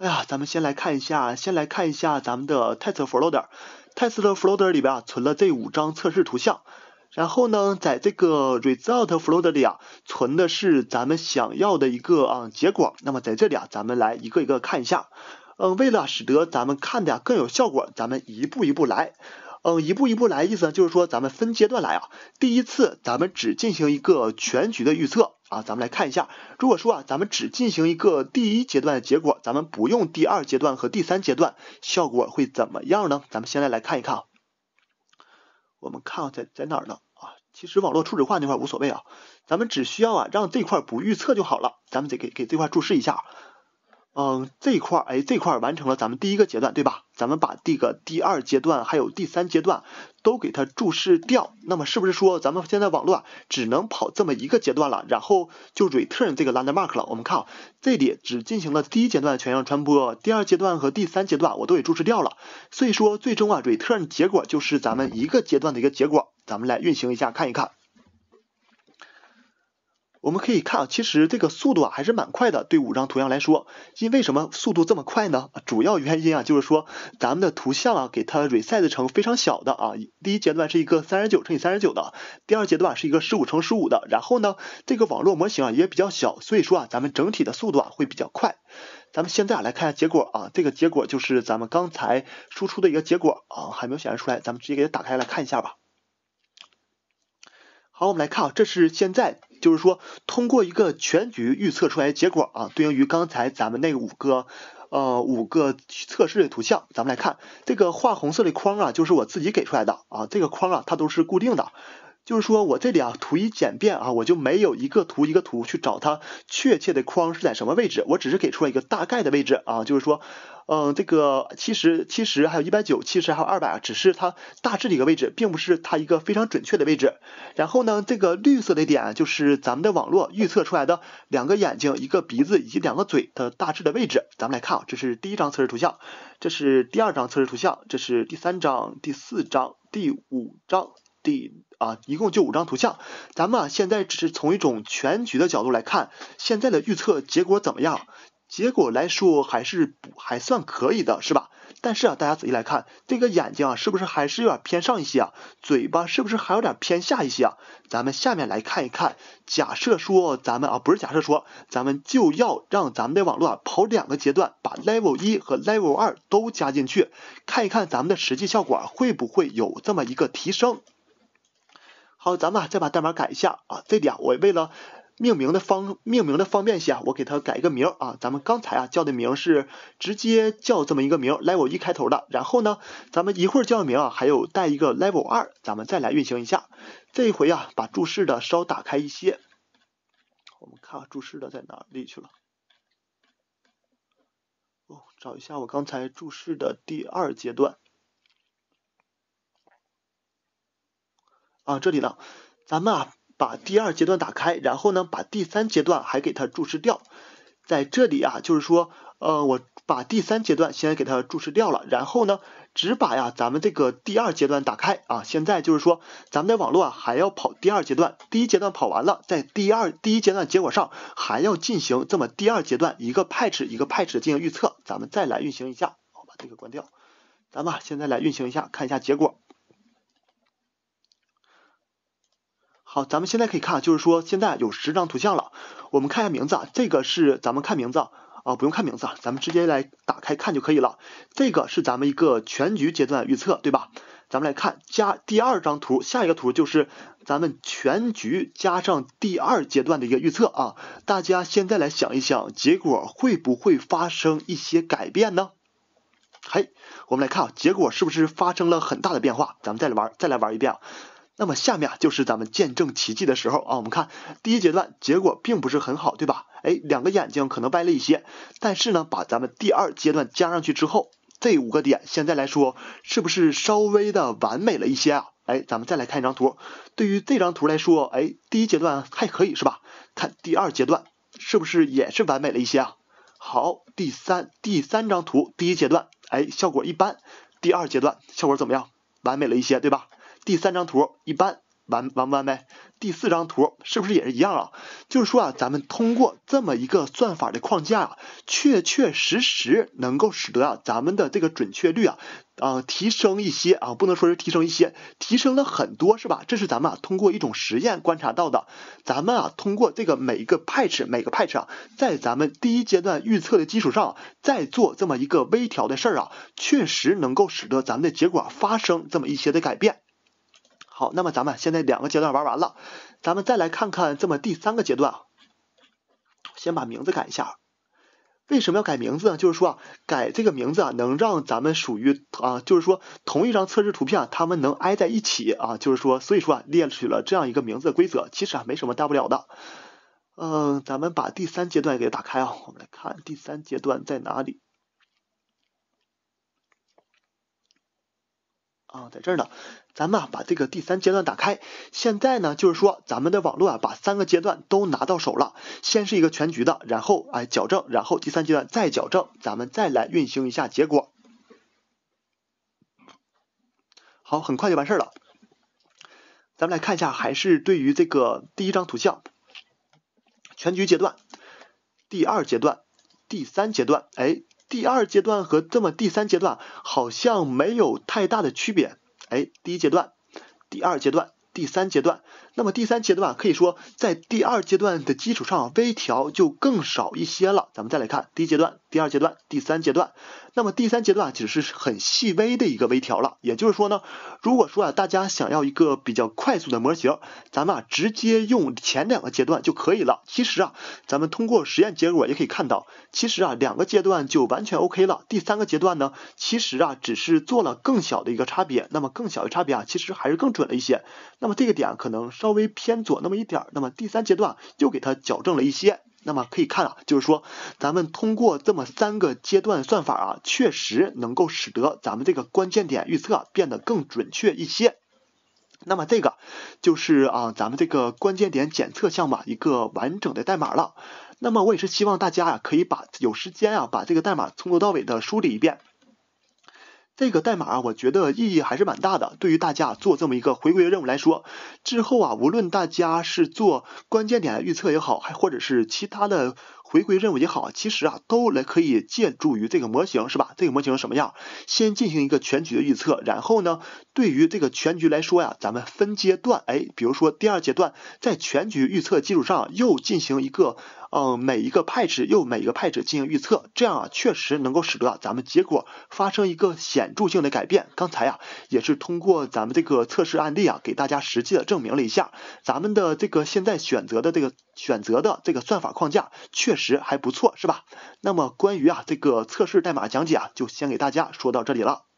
哎呀，咱们先来看一下，先来看一下咱们的 test folder，test folder 里边啊存了这五张测试图像，然后呢，在这个 result folder 里啊存的是咱们想要的一个啊结果。那么在这里啊，咱们来一个一个看一下。嗯，为了使得咱们看的更有效果，咱们一步一步来。嗯，一步一步来，意思就是说，咱们分阶段来啊。第一次，咱们只进行一个全局的预测啊。咱们来看一下，如果说啊，咱们只进行一个第一阶段的结果，咱们不用第二阶段和第三阶段，效果会怎么样呢？咱们现在来看一看啊。我们看啊、在在哪儿呢？啊，其实网络初始化那块无所谓啊，咱们只需要啊让这块不预测就好了。咱们得给给这块注释一下。嗯，这块儿，哎，这块儿完成了咱们第一个阶段，对吧？咱们把这个第二阶段还有第三阶段都给它注释掉。那么是不是说咱们现在网络只能跑这么一个阶段了？然后就 return 这个 landmark 了。我们看，啊，这里只进行了第一阶段全向传播，第二阶段和第三阶段我都给注释掉了。所以说，最终啊，return 结果就是咱们一个阶段的一个结果。咱们来运行一下看一看。我们可以看啊，其实这个速度啊还是蛮快的，对五张图像来说。因为什么速度这么快呢？主要原因啊就是说咱们的图像啊给它 resize 成非常小的啊。第一阶段是一个三十九乘以三十九的，第二阶段是一个十五乘十五的。然后呢，这个网络模型啊也比较小，所以说啊咱们整体的速度啊会比较快。咱们现在来看一下结果啊，这个结果就是咱们刚才输出的一个结果啊还没有显示出来，咱们直接给它打开来看一下吧。好，我们来看啊，这是现在就是说通过一个全局预测出来的结果啊，对应于刚才咱们那五个呃五个测试的图像，咱们来看这个画红色的框啊，就是我自己给出来的啊，这个框啊它都是固定的。就是说我这里啊，图一简便啊，我就没有一个图一个图去找它确切的框是在什么位置，我只是给出了一个大概的位置啊。就是说，嗯，这个七十、七十还有一百九、七十还有二百，只是它大致的一个位置，并不是它一个非常准确的位置。然后呢，这个绿色的点就是咱们的网络预测出来的两个眼睛、一个鼻子以及两个嘴的大致的位置。咱们来看啊，这是第一张测试图像，这是第二张测试图像，这是第三张、第四张、第五张。第啊，一共就五张图像，咱们啊现在只是从一种全局的角度来看，现在的预测结果怎么样？结果来说还是还算可以的，是吧？但是啊，大家仔细来看，这个眼睛啊是不是还是有点偏上一些啊？嘴巴是不是还有点偏下一些啊？咱们下面来看一看，假设说咱们啊不是假设说，咱们就要让咱们的网络啊跑两个阶段，把 level 一和 level 二都加进去，看一看咱们的实际效果会不会有这么一个提升？好，咱们再把代码改一下啊。这里啊，我为了命名的方命名的方便些啊，我给它改一个名啊。咱们刚才啊叫的名是直接叫这么一个名 level 一开头的。然后呢，咱们一会儿叫名啊，还有带一个 level 二，咱们再来运行一下。这一回啊，把注释的稍打开一些。我们看注释的在哪里去了？哦，找一下我刚才注释的第二阶段。啊，这里呢，咱们啊把第二阶段打开，然后呢把第三阶段还给它注释掉，在这里啊就是说，呃，我把第三阶段先给它注释掉了，然后呢只把呀咱们这个第二阶段打开啊，现在就是说咱们的网络啊还要跑第二阶段，第一阶段跑完了，在第二第一阶段结果上还要进行这么第二阶段一个 patch 一个 patch 进行预测，咱们再来运行一下，我把这个关掉，咱们现在来运行一下，看一下结果。好，咱们现在可以看，就是说现在有十张图像了。我们看一下名字，这个是咱们看名字啊，不用看名字，咱们直接来打开看就可以了。这个是咱们一个全局阶段预测，对吧？咱们来看加第二张图，下一个图就是咱们全局加上第二阶段的一个预测啊。大家现在来想一想，结果会不会发生一些改变呢？嘿，我们来看，啊，结果是不是发生了很大的变化？咱们再来玩，再来玩一遍啊。那么下面就是咱们见证奇迹的时候啊！我们看第一阶段结果并不是很好，对吧？哎，两个眼睛可能歪了一些，但是呢，把咱们第二阶段加上去之后，这五个点现在来说是不是稍微的完美了一些啊？哎，咱们再来看一张图，对于这张图来说，哎，第一阶段还可以是吧？看第二阶段是不是也是完美了一些啊？好，第三第三张图，第一阶段哎效果一般，第二阶段效果怎么样？完美了一些，对吧？第三张图一般完完不完呗？第四张图是不是也是一样啊？就是说啊，咱们通过这么一个算法的框架啊，确确实实能够使得啊咱们的这个准确率啊啊提升一些啊，不能说是提升一些，提升了很多是吧？这是咱们啊通过一种实验观察到的。咱们啊通过这个每一个 patch 每个 patch 啊，在咱们第一阶段预测的基础上，再做这么一个微调的事儿啊，确实能够使得咱们的结果发生这么一些的改变。好，那么咱们现在两个阶段玩完了，咱们再来看看这么第三个阶段啊。先把名字改一下，为什么要改名字呢？就是说啊，改这个名字啊，能让咱们属于啊，就是说同一张测试图片，它们能挨在一起啊，就是说，所以说啊，列举了这样一个名字的规则，其实啊没什么大不了的。嗯，咱们把第三阶段给打开啊，我们来看第三阶段在哪里啊，在这儿呢。咱们啊把这个第三阶段打开。现在呢，就是说咱们的网络啊把三个阶段都拿到手了。先是一个全局的，然后哎矫正，然后第三阶段再矫正。咱们再来运行一下结果。好，很快就完事儿了。咱们来看一下，还是对于这个第一张图像，全局阶段、第二阶段、第三阶段。哎，第二阶段和这么第三阶段好像没有太大的区别。哎，第一阶段，第二阶段。第三阶段，那么第三阶段可以说在第二阶段的基础上微调就更少一些了。咱们再来看第一阶段、第二阶段、第三阶段。那么第三阶段只是很细微的一个微调了。也就是说呢，如果说啊大家想要一个比较快速的模型，咱们啊直接用前两个阶段就可以了。其实啊，咱们通过实验结果也可以看到，其实啊两个阶段就完全 OK 了。第三个阶段呢，其实啊只是做了更小的一个差别。那么更小的差别啊，其实还是更准了一些。那么这个点可能稍微偏左那么一点儿，那么第三阶段又给它矫正了一些，那么可以看啊，就是说咱们通过这么三个阶段算法啊，确实能够使得咱们这个关键点预测变得更准确一些。那么这个就是啊咱们这个关键点检测项目一个完整的代码了。那么我也是希望大家啊，可以把有时间啊把这个代码从头到尾的梳理一遍。这个代码啊，我觉得意义还是蛮大的。对于大家做这么一个回归任务来说，之后啊，无论大家是做关键点预测也好，还或者是其他的。回归任务也好，其实啊都来可以借助于这个模型，是吧？这个模型什么样？先进行一个全局的预测，然后呢，对于这个全局来说呀，咱们分阶段，哎，比如说第二阶段，在全局预测基础上又进行一个，嗯，每一个派值又每一个派值进行预测，这样啊，确实能够使得咱们结果发生一个显著性的改变。刚才啊也是通过咱们这个测试案例啊，给大家实际的证明了一下，咱们的这个现在选择的这个选择的这个算法框架确实。时还不错，是吧？那么关于啊这个测试代码讲解啊，就先给大家说到这里了。